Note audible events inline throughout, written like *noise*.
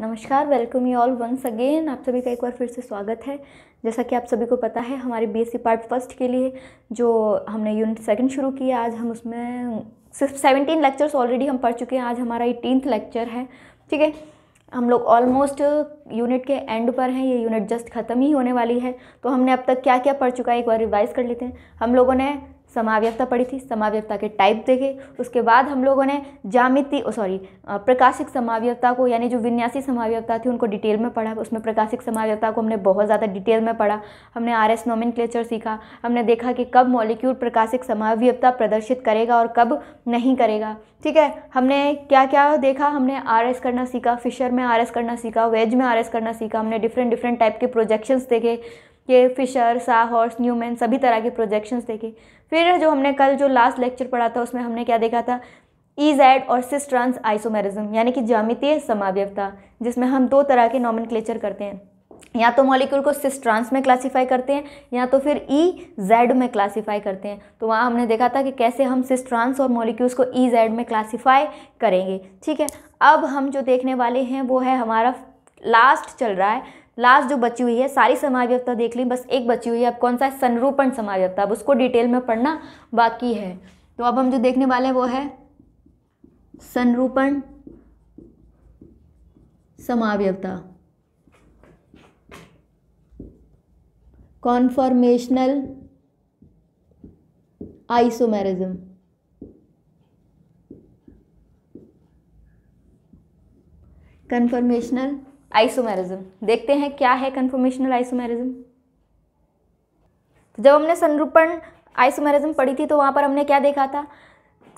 नमस्कार welcome you all once again आप सभी का एक बार फिर से स्वागत है जैसा कि आप सभी को पता है हमारे बीएससी पार्ट फर्स्ट के लिए जो हमने यूनिट सेकंड शुरू किया आज हम उसमें सिर्फ सेवनटीन लेक्चर्स ऑलरेडी हम पढ़ चुके हैं आज हमारा एटीनथ लेक्चर है ठीक है हम लोग ऑलमोस्ट यूनिट के एंड पर हैं ये यूनिट जस्ट ख़त्म ही होने वाली है तो हमने अब तक क्या क्या पढ़ चुका है एक बार रिवाइज़ कर लेते हैं हम लोगों ने समाव्यवता पढ़ी थी समाव्यवता के टाइप देखे उसके बाद हम लोगों ने जामिति सॉरी प्रकाशिक समाव्यक्ता को यानी जो विन्यासी समाव्यक्ता थी उनको डिटेल में पढ़ा उसमें प्रकाशिक समाव्यक्ता को हमने बहुत ज़्यादा डिटेल में पढ़ा हमने आर एस सीखा हमने देखा कि कब मॉलिक्यूल प्रकाशिक समाव्यवता प्रदर्शित करेगा और कब नहीं करेगा ठीक है हमने क्या क्या देखा हमने आर एस करना सीखा फिशर में आर एस करना सीखा वेज में आर एस करना सीखा हमने डिफरेंट डिफरेंट टाइप के प्रोजेक्शंस देखे के फिशर सा हॉर्स न्यूमैन सभी तरह के प्रोजेक्शंस देखे फिर जो हमने कल जो लास्ट लेक्चर पढ़ा था उसमें हमने क्या देखा था ई e जैड और सिस्ट्रांस आइसोमेरिज्म यानी कि जामितीय समावयवता जिसमें हम दो तरह के नॉमन करते हैं या तो मॉलिक्यूल को सिस्ट्रांस में क्लासिफाई करते हैं या तो फिर ई e जेड में क्लासिफाई करते हैं तो वहाँ हमने देखा था कि कैसे हम सिस्ट्रांस और मॉलिक्यूल्स को ई e जेड में क्लासिफाई करेंगे ठीक है अब हम जो देखने वाले हैं वो है हमारा लास्ट चल रहा है लास्ट जो बची हुई है सारी समाव्यवता देख ली बस एक बची हुई है अब कौन सा है संरूपण समाव्यवता अब उसको डिटेल में पढ़ना बाकी है तो अब हम जो देखने वाले हैं वो है संरूपण समाव्यवता कॉन्फॉर्मेशनल आइसोमेरिज्म कन्फर्मेशनल आइसोमेरिज्म देखते हैं क्या है कन्फर्मेशनल आइसोमेरिज्म तो जब हमने संरूपण आइसोमेरिज्म पढ़ी थी तो वहाँ पर हमने क्या देखा था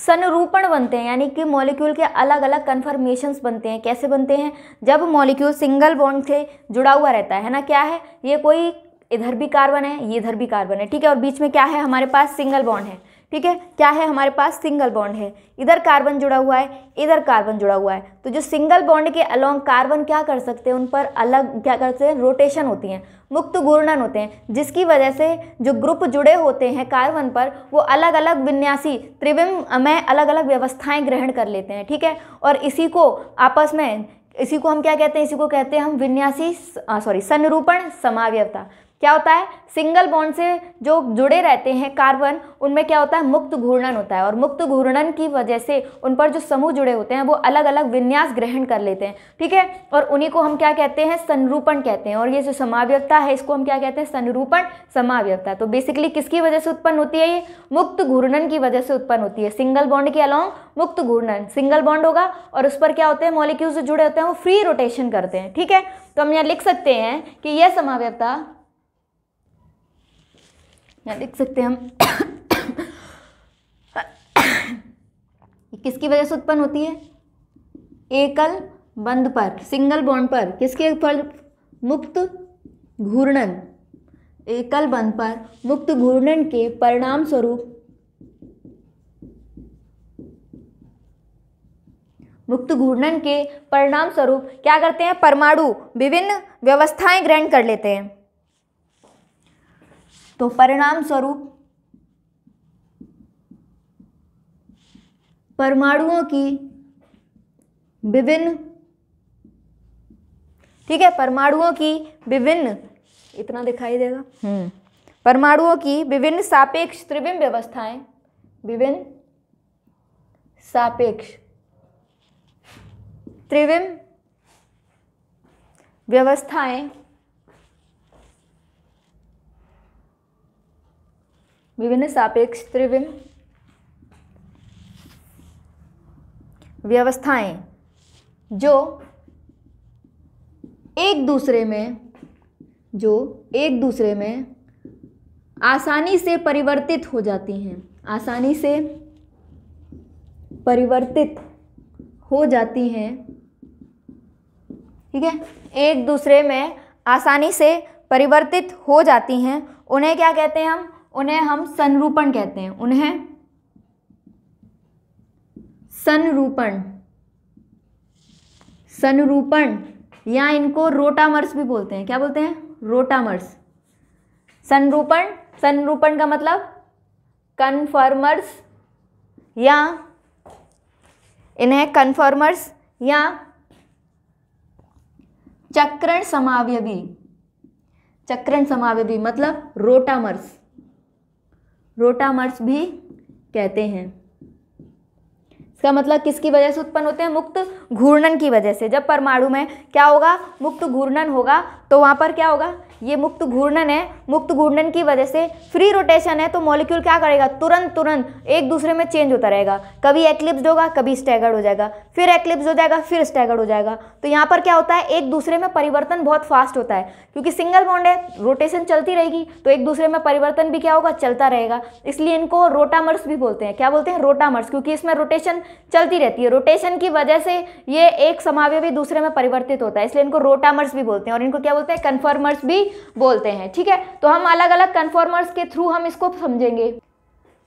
संरूपण बनते हैं यानी कि मॉलिक्यूल के अलग अलग कन्फर्मेशंस बनते हैं कैसे बनते हैं जब मॉलिक्यूल सिंगल बॉन्ड से जुड़ा हुआ रहता है ना क्या है ये कोई इधर भी कार्बन है ये इधर भी कार्बन है ठीक है और बीच में क्या है हमारे पास सिंगल बॉन्ड है ठीक है क्या है हमारे पास सिंगल बॉन्ड है इधर कार्बन जुड़ा हुआ है इधर कार्बन जुड़ा हुआ है तो जो सिंगल बॉन्ड के अलोंग कार्बन क्या कर सकते हैं उन पर अलग क्या करते हैं रोटेशन होती हैं मुक्त घूर्णन होते हैं जिसकी वजह से जो ग्रुप जुड़े होते हैं कार्बन पर वो अलग अलग विन्यासी त्रिविम में अलग अलग व्यवस्थाएं ग्रहण कर लेते हैं ठीक है और इसी को आपस में इसी को हम क्या कहते हैं इसी को कहते हैं हम विन्यासी सॉरी संरूपण समावयता क्या होता है सिंगल बॉन्ड से जो जुड़े रहते हैं कार्बन उनमें क्या होता है मुक्त घूर्णन होता है और मुक्त घूर्णन की वजह से उन पर जो समूह जुड़े होते हैं वो अलग अलग विन्यास ग्रहण कर लेते हैं ठीक है और उन्हीं को हम क्या कहते हैं संरूपण कहते हैं और ये जो समाव्यता है इसको हम क्या कहते हैं संरूपण समाव्यता तो बेसिकली किसकी वजह से उत्पन्न होती है ये मुक्त घूर्णन की वजह से उत्पन्न होती है सिंगल बॉन्ड के अलॉन्ग मुक्त घूर्णन सिंगल बॉन्ड होगा और उस पर क्या होते हैं मॉलिक्यूल जुड़े होते हैं वो फ्री रोटेशन करते हैं ठीक है तो हम यहाँ लिख सकते हैं कि यह समाव्यता यहाँ देख सकते हैं हम *coughs* किसकी वजह से उत्पन्न होती है एकल बंद पर सिंगल बॉन्ड पर किसके फल मुक्त घूर्णन एकल बंद पर मुक्त घूर्णन के परिणाम स्वरूप मुक्त घूर्णन के परिणाम स्वरूप क्या करते हैं परमाणु विभिन्न व्यवस्थाएं ग्रहण कर लेते हैं तो परिणाम स्वरूप परमाणुओं की विभिन्न ठीक है परमाणुओं की विभिन्न इतना दिखाई देगा हम्म परमाणुओं की विभिन्न सापेक्ष त्रिबिंब व्यवस्थाएं विभिन्न सापेक्ष त्रिविम व्यवस्थाएं विभिन्न सापेक्ष त्रिविम व्यवस्थाएं जो एक दूसरे में जो एक दूसरे में आसानी से परिवर्तित हो जाती हैं आसानी से परिवर्तित हो जाती हैं ठीक है एक दूसरे में आसानी से परिवर्तित हो जाती हैं उन्हें क्या कहते हैं हम उन्हें हम संरूपण कहते हैं उन्हें संरूपण संरूपण या इनको रोटामर्स भी बोलते हैं क्या बोलते हैं रोटामर्स संरूपण संरूपण का मतलब कन्फर्मर्स या इन्हें कन्फर्मर्स या चक्रण समावय भी चक्रण समावय भी मतलब रोटामर्स रोटामर्स भी कहते हैं इसका मतलब किसकी वजह से उत्पन्न होते हैं मुक्त घूर्णन की वजह से जब परमाणु में क्या होगा मुक्त घूर्णन होगा तो वहाँ पर क्या होगा ये मुक्त घूर्णन है मुक्त घूर्णन की वजह से फ्री रोटेशन है तो मॉलिक्यूल क्या करेगा तुरंत तुरंत एक दूसरे में चेंज होता रहेगा कभी एक्लिप्स होगा कभी स्टैगर्ड हो जाएगा फिर एक्लिप्स हो जाएगा फिर स्टैगर्ड हो जाएगा तो यहाँ पर क्या होता है एक दूसरे में परिवर्तन बहुत फास्ट होता है क्योंकि सिंगल बॉन्ड है रोटेशन चलती रहेगी तो एक दूसरे में परिवर्तन भी क्या होगा चलता रहेगा इसलिए इनको रोटामर्स भी बोलते हैं क्या बोलते हैं रोटामर्स क्योंकि इसमें रोटेशन चलती रहती है रोटेशन की वजह से ये एक समावय भी दूसरे में परिवर्तित होता है इसलिए इनको रोटामर्स भी बोलते हैं और इनको क्या बोलते हैं कन्फर्मर्स भी बोलते हैं ठीक है तो हम अलग अलग कन्फॉर्मर्स के थ्रू हम इसको समझेंगे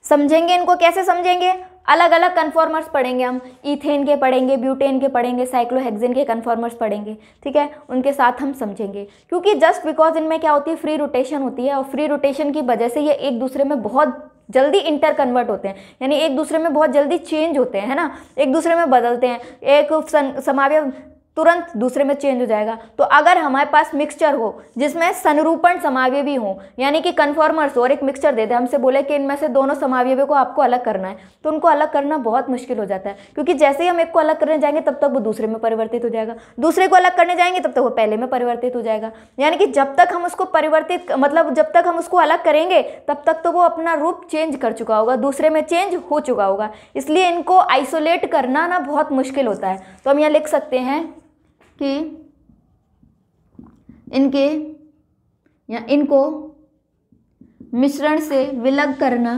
समझेंगे इनको कैसे समझेंगे अलग अलग कन्फॉर्मर्स पढ़ेंगे हम इथेन के पढ़ेंगे ब्यूटेन के पढ़ेंगे साइक्लोहेक्सेन के कन्फॉर्मर्स पढ़ेंगे ठीक है उनके साथ हम समझेंगे क्योंकि जस्ट बिकॉज इनमें क्या होती है फ्री रोटेशन होती है और फ्री रोटेशन की वजह से ये एक दूसरे में बहुत जल्दी इंटर कन्वर्ट होते हैं यानी एक दूसरे में बहुत जल्दी चेंज होते हैं है ना एक दूसरे में बदलते हैं एक समावय तुरंत दूसरे में चेंज हो जाएगा तो अगर हमारे पास मिक्सचर हो जिसमें संरूपण समावयवी हो यानी कि कन्फॉर्मर्स और एक मिक्सचर दे दे हमसे बोले कि इनमें से दोनों समावयवी को आपको अलग करना है तो उनको अलग करना बहुत मुश्किल हो जाता है क्योंकि जैसे ही हम एक को अलग करने जाएंगे तब तक वो दूसरे में परिवर्तित हो जाएगा दूसरे को अलग करने जाएंगे तब तक वो पहले में परिवर्तित हो जाएगा यानी कि जब तक हम उसको परिवर्तित मतलब जब तक हम उसको अलग करेंगे तब तक तो वो अपना रूप चेंज कर चुका होगा दूसरे में चेंज हो चुका होगा इसलिए इनको आइसोलेट करना ना बहुत मुश्किल होता है तो हम यहाँ लिख सकते हैं कि इनके या इनको मिश्रण से विलग करना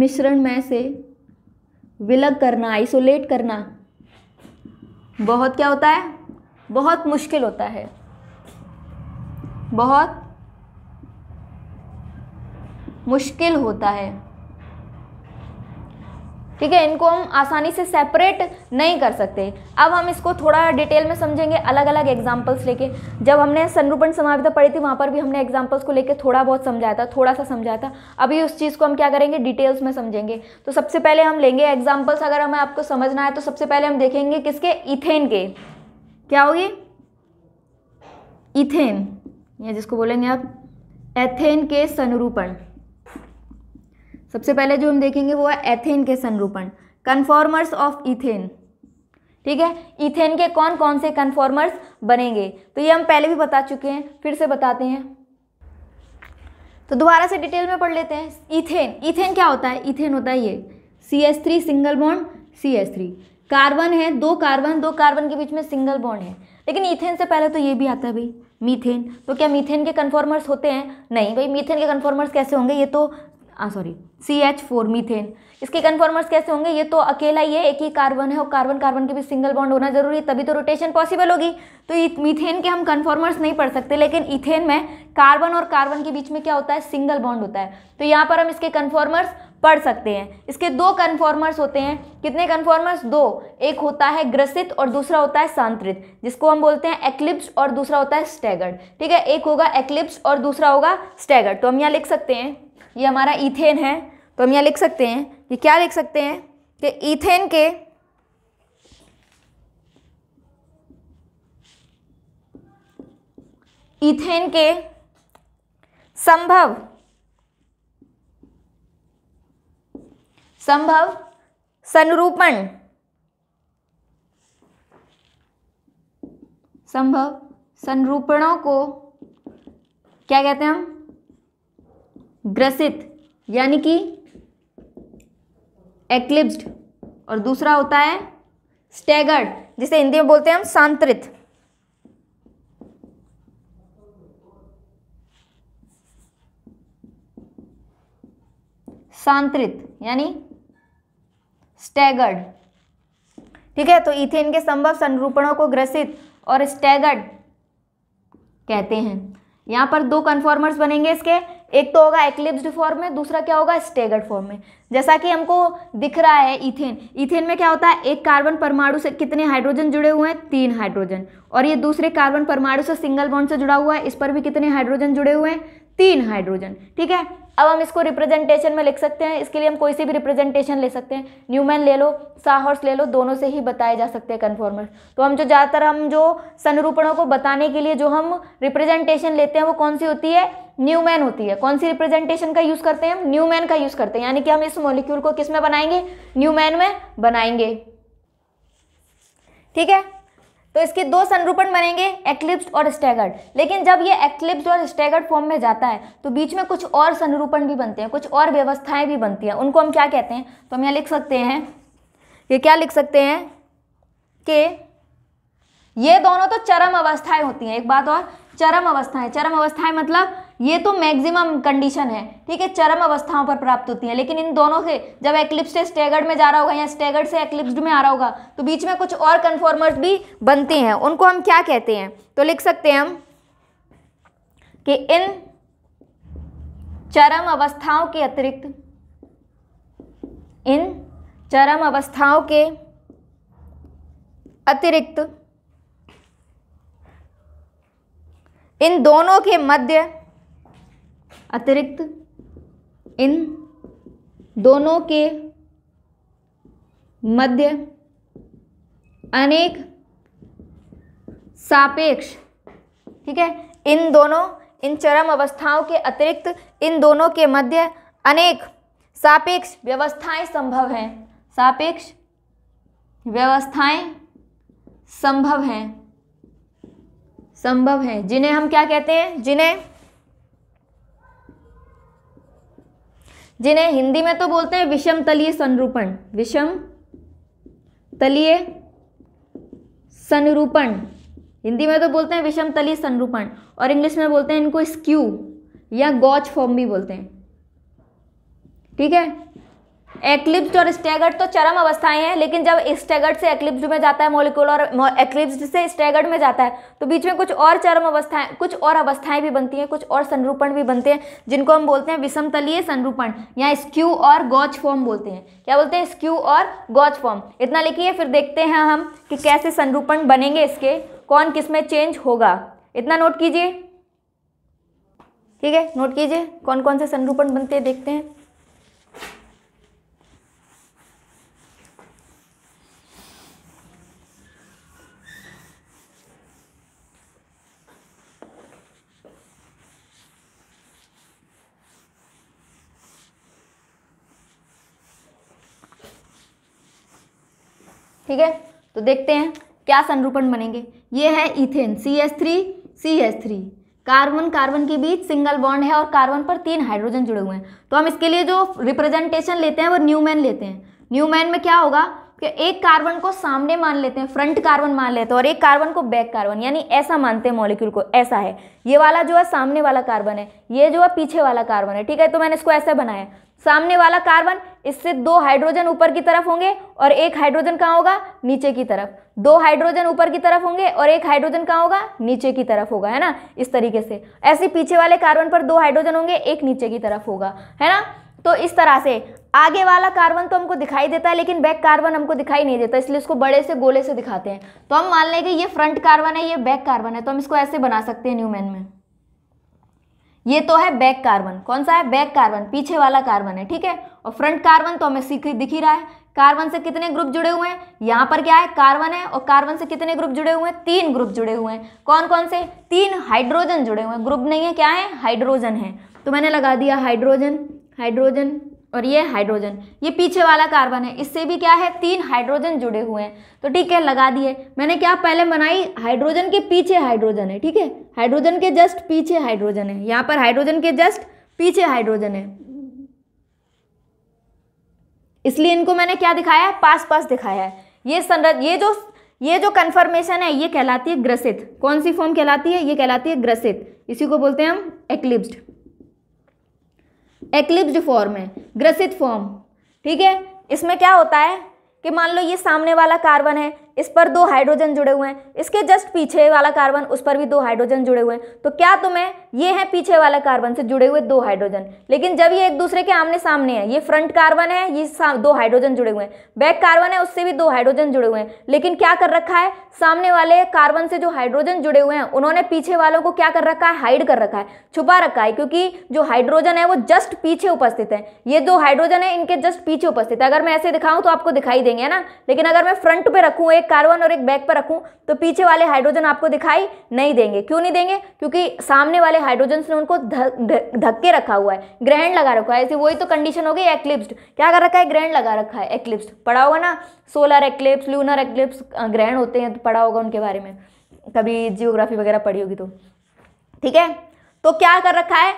मिश्रण में से विलग करना आइसोलेट करना बहुत क्या होता है बहुत मुश्किल होता है बहुत मुश्किल होता है ठीक है इनको हम आसानी से सेपरेट नहीं कर सकते अब हम इसको थोड़ा डिटेल में समझेंगे अलग अलग एग्जाम्पल्स लेके जब हमने संरूपण समाविता पढ़ी थी वहाँ पर भी हमने एग्जाम्पल्स को लेके थोड़ा बहुत समझाया था थोड़ा सा समझाया था अभी उस चीज़ को हम क्या करेंगे डिटेल्स में समझेंगे तो सबसे पहले हम लेंगे एग्जाम्पल्स अगर हमें आपको समझना है तो सबसे पहले हम देखेंगे किसके इथेन के क्या होगी इथेन या जिसको बोलेंगे आप एथेन के संरूपण सबसे पहले जो हम देखेंगे वो है एथेन के संरूपण कन्फॉर्मर्स ऑफ इथेन ठीक है इथेन के कौन कौन से कन्फॉर्मर्स बनेंगे तो ये हम पहले भी बता चुके हैं फिर से बताते हैं तो दोबारा से डिटेल में पढ़ लेते हैं इथेन इथेन क्या होता है इथेन होता है ये C S three single bond C S three carbon है दो कार्बन दो कार्बन के बीच में सिंगल बॉन्ड है लेकिन इथेन से पहले तो ये भी आता है भाई मीथेन तो क्या मीथेन के कन्फॉर्मर्स होते हैं नहीं भाई मीथेन के कन्फॉर्मर्स कैसे होंगे ये तो sorry C H four methane इसके कन्फॉर्मर्स कैसे होंगे ये तो अकेला ही है एक ही कार्बन है और कार्बन कार्बन के बीच सिंगल बॉन्ड होना जरूरी है तभी तो रोटेशन पॉसिबल होगी तो मीथेन के हम कन्फॉर्मर्स नहीं पढ़ सकते लेकिन इथेन में कार्बन और कार्बन के बीच में क्या होता है सिंगल बॉन्ड होता है तो यहाँ पर हम इसके कन्फॉर्मर्स पढ़ सकते हैं इसके दो कन्फॉर्मर्स होते हैं कितने कन्फॉर्मर्स दो एक होता है ग्रसित और दूसरा होता है सांत्रित जिसको हम बोलते हैं एक्लिप्स और दूसरा होता है स्टैगर्ड ठीक है एक होगा एक्लिप्स और दूसरा होगा स्टैगर्ड तो हम यहाँ लिख सकते हैं ये हमारा इथेन है तो हम यहाँ लिख सकते हैं ये क्या लिख सकते हैं कि इथेन के इथेन के संभव संभव संरूपण संभव संरूपणों को क्या कहते हैं हम ग्रसित यानी कि एक्लिप्स्ड और दूसरा होता है स्टेगर्ड जिसे हिंदी में बोलते हैं हम सांत्रित सांत्रित यानी स्टेगर्ड ठीक है तो इथेन के संभव संरूपणों को ग्रसित और स्टेगर्ड कहते हैं यहां पर दो कन्फॉर्मर्स बनेंगे इसके एक तो होगा एक्लिप्सड फॉर्म में दूसरा क्या होगा स्टेगर्ड फॉर्म में जैसा कि हमको दिख रहा है इथेन इथेन में क्या होता है एक कार्बन परमाणु से कितने हाइड्रोजन जुड़े हुए हैं तीन हाइड्रोजन और ये दूसरे कार्बन परमाणु से सिंगल बॉन्ड से जुड़ा हुआ है इस पर भी कितने हाइड्रोजन जुड़े हुए हैं तीन हाइड्रोजन ठीक है अब हम इसको रिप्रेजेंटेशन में लिख सकते हैं इसके लिए हम कोई सी भी रिप्रेजेंटेशन ले सकते हैं न्यूमैन ले लो साहर्स ले लो दोनों से ही बताए जा सकते हैं कन्फॉर्मर तो हम जो ज़्यादातर हम जो संरूपणों को बताने के लिए जो हम रिप्रेजेंटेशन लेते हैं वो कौन सी होती है न्यूमैन होती है कौन सी रिप्रेजेंटेशन का यूज़ करते हैं हम न्यूमैन का यूज़ करते हैं यानी कि हम इस मोलिक्यूल को किस में बनाएंगे न्यूमैन में बनाएंगे ठीक है तो इसके दो संरूपण बनेंगे एक्लिप्स और स्टैगर्ड लेकिन जब ये एक्लिप्स और स्टैगर्ड फॉर्म में जाता है तो बीच में कुछ और संरूपण भी बनते हैं कुछ और व्यवस्थाएं भी बनती हैं उनको हम क्या कहते हैं तो हम यहाँ लिख सकते हैं ये क्या लिख सकते हैं कि ये दोनों तो चरम अवस्थाएं होती हैं एक बात और चरम अवस्थाएं चरम अवस्थाएं मतलब ये तो मैक्सिमम कंडीशन है ठीक है चरम अवस्थाओं पर प्राप्त होती है लेकिन इन दोनों से जब एक्लिप्स से स्टेगर्ड में जा रहा होगा या स्टेगर्ड से एक्लिप्सड में आ रहा होगा तो बीच में कुछ और कन्फॉर्मर्स भी बनते हैं उनको हम क्या कहते हैं तो लिख सकते हैं हम कि इन चरम अवस्थाओं के अतिरिक्त इन चरम अवस्थाओं के अतिरिक्त इन दोनों के मध्य अतिरिक्त इन दोनों के मध्य अनेक सापेक्ष ठीक है इन दोनों इन चरम अवस्थाओं के अतिरिक्त इन दोनों के मध्य अनेक सापेक्ष व्यवस्थाएं संभव हैं सापेक्ष व्यवस्थाएं संभव हैं संभव हैं जिन्हें हम क्या कहते हैं जिन्हें जिन्हें हिंदी में तो बोलते हैं विषम तलीय संरूपण विषम तलीय संरूपण हिंदी में तो बोलते हैं विषम तलीय संरूपण और इंग्लिश में बोलते हैं इनको स्क्यू या गॉच फॉर्म भी बोलते हैं ठीक है एक्लिप्स और स्टेगर्ड तो चरम अवस्थाएं हैं लेकिन जब स्टेगर्ड से एक्लिप्स में जाता है मोलिकुल और एक्लिप्स से स्टेगर्ड में जाता है तो बीच में कुछ और चरम अवस्थाएं कुछ और अवस्थाएं भी बनती हैं कुछ और संरूपण भी बनते हैं जिनको हम बोलते हैं विषम तलीय संरूपण या स्क्यू और गौच फॉर्म बोलते हैं क्या बोलते हैं स्क्यू और गौच फॉर्म इतना लिखिए फिर देखते हैं हम कि कैसे संरूपण बनेंगे इसके कौन किस में चेंज होगा इतना नोट कीजिए ठीक है नोट कीजिए कौन कौन से संरूपण बनते हैं देखते हैं ठीक है तो देखते हैं क्या संरूपण बनेंगे ये है ethane C S three C S three carbon carbon के बीच सिंगल बॉन्ड है और कार्बन पर तीन हाइड्रोजन जुड़े हुए हैं तो हम इसके लिए जो रिप्रेजेंटेशन लेते हैं वो न्यूमैन लेते हैं न्यूमैन में क्या होगा कि एक कार्बन को सामने मान लेते हैं फ्रंट कार्बन मान लेते हैं और एक कार्बन को बैक कार्बन यानी ऐसा मानते हैं मॉलिक्यूल को ऐसा है ये वाला जो है सामने वाला कार्बन है ये जो है पीछे वाला कार्बन है ठीक है तो मैंने इसको ऐसे बनाया सामने वाला कार्बन इससे दो हाइड्रोजन ऊपर की तरफ होंगे और एक हाइड्रोजन कहाँ होगा नीचे की तरफ दो हाइड्रोजन ऊपर की तरफ होंगे और एक हाइड्रोजन कहाँ होगा नीचे की तरफ होगा है ना इस तरीके से ऐसे पीछे वाले कार्बन पर दो हाइड्रोजन होंगे एक नीचे की तरफ होगा है ना तो इस तरह से आगे वाला कार्बन तो हमको दिखाई देता है लेकिन बैक कार्बन हमको दिखाई नहीं देता इसलिए इसको बड़े से गोले से दिखाते हैं तो हम मान लेंगे ये फ्रंट कार्बन है ये बैक कार्बन है तो हम इसको ऐसे बना सकते हैं न्यूमैन में ये तो है बैक कार्बन कौन सा है बैक कार्बन पीछे वाला कार्बन है ठीक है और फ्रंट कार्बन तो हमें सीख दिख ही रहा है कार्बन से कितने ग्रुप जुड़े हुए हैं यहाँ पर क्या है कार्बन है और कार्बन से कितने ग्रुप जुड़े हुए हैं तीन ग्रुप जुड़े हुए हैं कौन कौन से तीन हाइड्रोजन जुड़े हुए हैं ग्रुप नहीं है क्या है हाइड्रोजन है तो मैंने लगा दिया हाइड्रोजन हाइड्रोजन और ये हाइड्रोजन ये पीछे वाला कार्बन है इससे भी क्या है तीन हाइड्रोजन जुड़े हुए हैं तो ठीक है लगा दिए मैंने क्या पहले बनाई हाइड्रोजन के पीछे हाइड्रोजन है ठीक है हाइड्रोजन के जस्ट पीछे हाइड्रोजन है यहाँ पर हाइड्रोजन के जस्ट पीछे हाइड्रोजन है इसलिए इनको मैंने क्या दिखाया है पास पास दिखाया है ये संरच ये जो ये जो कन्फर्मेशन है ये कहलाती है ग्रसित कौन सी फॉर्म कहलाती है ये कहलाती है ग्रसित इसी को बोलते हैं हम एक्लिप्स्ड एक्लिप्सड फॉर्म है ग्रसित फॉर्म ठीक है इसमें क्या होता है कि मान लो ये सामने वाला कार्बन है इस पर दो हाइड्रोजन जुड़े हुए हैं इसके जस्ट पीछे वाला कार्बन उस पर भी दो हाइड्रोजन जुड़े हुए हैं तो क्या तुम्हें ये है पीछे वाला कार्बन से जुड़े हुए दो हाइड्रोजन लेकिन जब ये एक दूसरे के आमने सामने है ये फ्रंट कार्बन है ये दो हाइड्रोजन जुड़े हुए हैं बैक कार्बन है उससे भी दो हाइड्रोजन जुड़े हुए हैं लेकिन क्या कर रखा है सामने वाले कार्बन से जो हाइड्रोजन जुड़े हुए हैं उन्होंने पीछे वालों को क्या कर रखा है हाइड कर रखा है छुपा रखा है क्योंकि जो हाइड्रोजन है वो जस्ट पीछे उपस्थित है ये दो हाइड्रोजन है इनके जस्ट पीछे उपस्थित है अगर मैं ऐसे दिखाऊं तो आपको दिखाई देंगे ना लेकिन अगर मैं फ्रंट पे रखूँ एक एक कार्बन और एक बैग पर रखूं तो पीछे वाले हाइड्रोजन आपको दिखाई नहीं देंगे क्यों नहीं देंगे क्योंकि सामने वाले हाइड्रोजन ने उनको धक्के रखा हुआ है ग्रहण लगा रखा है ऐसे वही तो कंडीशन हो गई एक्लिप्स्ड क्या कर रखा है ग्रहण लगा रखा है एक्लिप्स्ड पढ़ा होगा ना सोलर एक्लिप्स ल्यूनर एक्लिप्स ग्रहण होते हैं तो पढ़ा होगा उनके बारे में कभी जियोग्राफी वगैरह पढ़ी होगी तो ठीक है तो क्या कर रखा है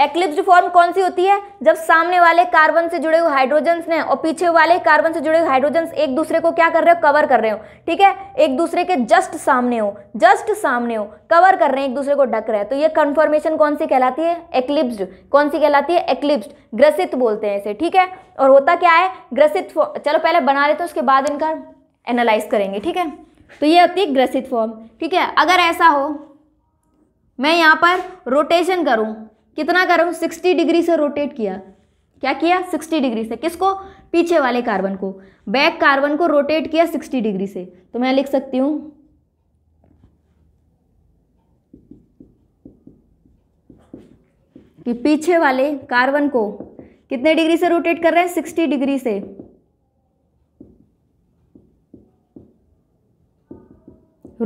एक्लिप्स फॉर्म कौन सी होती है जब सामने वाले कार्बन से जुड़े हुए हाइड्रोजन्स ने और पीछे वाले कार्बन से जुड़े हुए हाइड्रोजन्स एक दूसरे को क्या कर रहे हो कवर कर रहे हो ठीक है एक दूसरे के जस्ट सामने हो जस्ट सामने हो कवर कर रहे हैं एक दूसरे को ढक रहे हैं तो ये कन्फर्मेशन कौन सी कहलाती है एक्लिप्स कौन सी कहलाती है एक्लिप्स ग्रसित बोलते हैं इसे ठीक है और होता क्या है ग्रसित चलो पहले बना लेते हैं उसके बाद इनका एनालाइज करेंगे ठीक है तो ये होती है ग्रसित फॉर्म ठीक है अगर ऐसा हो मैं यहाँ पर रोटेशन करूँ कितना कर रहा हूँ सिक्सटी डिग्री से रोटेट किया क्या किया सिक्सटी डिग्री से किसको पीछे वाले कार्बन को बैक कार्बन को रोटेट किया सिक्सटी डिग्री से तो मैं लिख सकती हूँ कि पीछे वाले कार्बन को कितने डिग्री से रोटेट कर रहे हैं सिक्सटी डिग्री से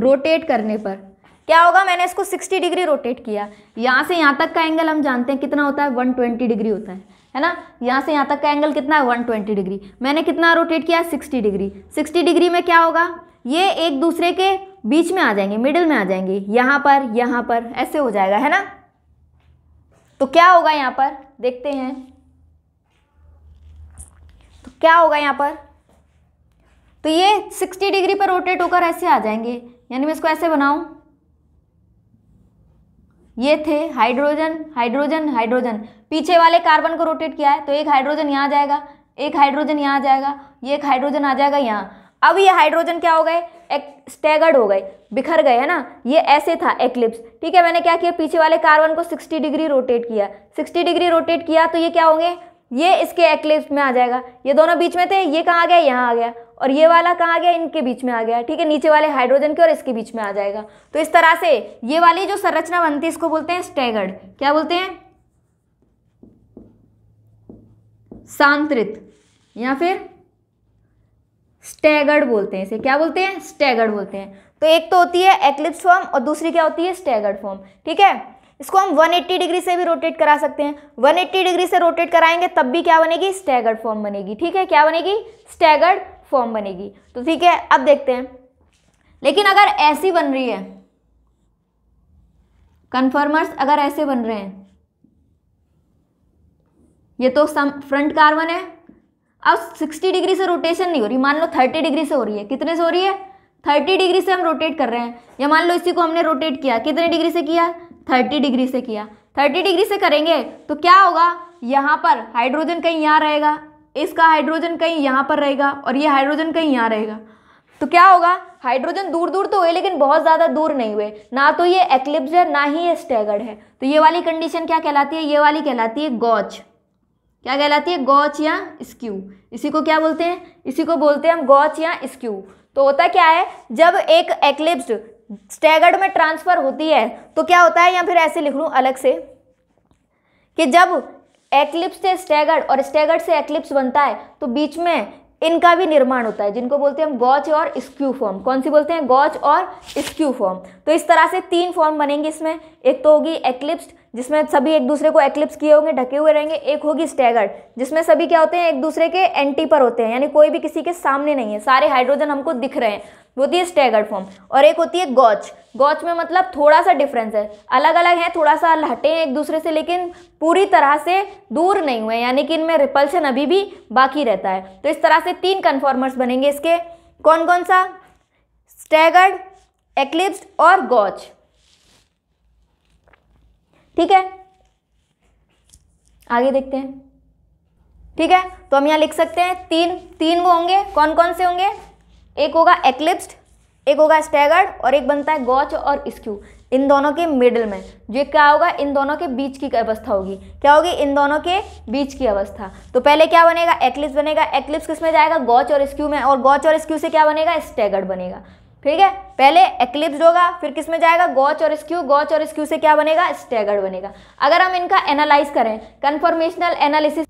रोटेट करने पर क्या होगा मैंने इसको 60 डिग्री रोटेट किया यहाँ से यहाँ तक का एंगल हम जानते हैं कितना होता है 120 डिग्री होता है है ना यहाँ से यहाँ तक का एंगल कितना है 120 डिग्री मैंने कितना रोटेट किया 60 डिग्री 60 डिग्री में क्या होगा ये एक दूसरे के बीच में आ जाएंगे मिडिल में आ जाएंगे यहाँ पर यहाँ पर ऐसे हो जाएगा है ना तो क्या होगा यहाँ पर देखते हैं तो क्या होगा यहाँ पर तो ये 60 डिग्री पर रोटेट होकर ऐसे आ जाएंगे यानी मैं इसको ऐसे बनाऊं ये थे हाइड्रोजन हाइड्रोजन हाइड्रोजन पीछे वाले कार्बन को रोटेट किया है तो एक हाइड्रोजन यहाँ जाएगा एक हाइड्रोजन यहाँ जाएगा ये एक हाइड्रोजन आ जाएगा यहाँ अब ये हाइड्रोजन क्या हो गए एक स्टैगर्ड हो गए बिखर गए है ना ये ऐसे था एक्लिप्स ठीक है मैंने क्या किया पीछे वाले कार्बन को 60 डिग्री रोटेट किया 60 डिग्री रोटेट किया तो ये क्या होंगे ये इसके एक्लिप्स में आ जाएगा ये दोनों बीच में थे ये कहाँ आ गया यहाँ आ गया और ये वाला कहाँ गया इनके बीच में आ गया ठीक है नीचे वाले हाइड्रोजन के और इसके बीच में आ जाएगा तो इस तरह से ये वाली जो संरचना बनती है इसको बोलते हैं स्टेगर्ड क्या बोलते हैं सांत्रित या फिर स्टैगर्ड बोलते हैं इसे क्या बोलते हैं स्टेगर्ड बोलते हैं तो एक तो होती है एक्लिप्स फॉर्म और दूसरी क्या होती है स्टेगर्ड फॉर्म ठीक है इसको हम 180 डिग्री से भी रोटेट करा सकते हैं 180 डिग्री से रोटेट कराएंगे तब भी क्या बनेगी स्टैगर्ड फॉर्म बनेगी ठीक है क्या बनेगी स्टैगर्ड फॉर्म बनेगी तो ठीक है अब देखते हैं लेकिन अगर ऐसी बन रही है कन्फर्मर्स अगर ऐसे बन रहे हैं ये तो सम फ्रंट कार्बन है अब 60 डिग्री से रोटेशन नहीं हो रही मान लो 30 डिग्री से हो रही है कितने से हो रही है 30 डिग्री से हम रोटेट कर रहे हैं या मान लो इसी को हमने रोटेट किया कितने डिग्री से किया 30 डिग्री से किया 30 डिग्री से करेंगे तो क्या होगा यहाँ पर हाइड्रोजन कहीं यहाँ रहेगा इसका हाइड्रोजन कहीं यहाँ पर रहेगा और ये हाइड्रोजन कहीं यहाँ रहेगा तो क्या होगा हाइड्रोजन दूर दूर तो हुए लेकिन बहुत ज़्यादा दूर नहीं हुए ना तो ये एक्लिप्स है ना ही ये स्टेगर्ड है तो ये वाली कंडीशन क्या कहलाती है ये वाली कहलाती है गौच क्या कहलाती है गौच या स्क्यू इसी को क्या बोलते हैं इसी को बोलते हैं हम गौच या स्क्यू तो होता क्या है जब एक एक्लिप्स स्टेगर्ड में ट्रांसफ़र होती है तो क्या होता है या फिर ऐसे लिख लूँ अलग से कि जब एक्लिप्स से स्टेगर्ड और स्टेगर्ड से एक्लिप्स बनता है तो बीच में इनका भी निर्माण होता है जिनको बोलते हैं हम गॉच और स्क्यू फॉर्म कौन सी बोलते हैं गॉच और स्क्यू फॉर्म तो इस तरह से तीन फॉर्म बनेंगे इसमें एक तो होगी एक्लिप्स्ड जिसमें सभी एक दूसरे को एक्लिप्स किए होंगे ढके हुए रहेंगे एक होगी स्टैगर्ड जिसमें सभी क्या होते हैं एक दूसरे के एंटी पर होते हैं यानी कोई भी किसी के सामने नहीं है सारे हाइड्रोजन हमको दिख रहे हैं वो होती है स्टैगर्ड फॉर्म और एक होती है गॉच गॉच में मतलब थोड़ा सा डिफरेंस है अलग अलग हैं थोड़ा सा हटे हैं एक दूसरे से लेकिन पूरी तरह से दूर नहीं हुए यानी कि इनमें रिपल्शन अभी भी बाकी रहता है तो इस तरह से तीन कन्फॉर्मर्स बनेंगे इसके कौन कौन सा स्टैगर्ड एक्लिप्स और गॉच ठीक है आगे देखते हैं ठीक है तो हम यहाँ लिख सकते हैं तीन तीन वो होंगे कौन कौन से होंगे एक होगा एक्लिप्स्ड एक होगा स्टैगर्ड और एक बनता है गॉच और स्क्यू इन दोनों के मिडल में जो क्या होगा इन दोनों के बीच की अवस्था होगी क्या होगी इन दोनों के बीच की अवस्था तो पहले क्या बनेगा एक्लिप्स बनेगा एक्लिप्स किस में जाएगा गॉच और स्क्यू में और गॉच और स्क्यू से क्या बनेगा स्टैगर्ड बनेगा ठीक है पहले एक्लिप्स होगा फिर किस में जाएगा गॉच और स्क्यू गॉच और स्क्यू से क्या बनेगा स्टेगर्ड बनेगा अगर हम इनका एनालाइज करें कन्फर्मेशनल एनालिसिस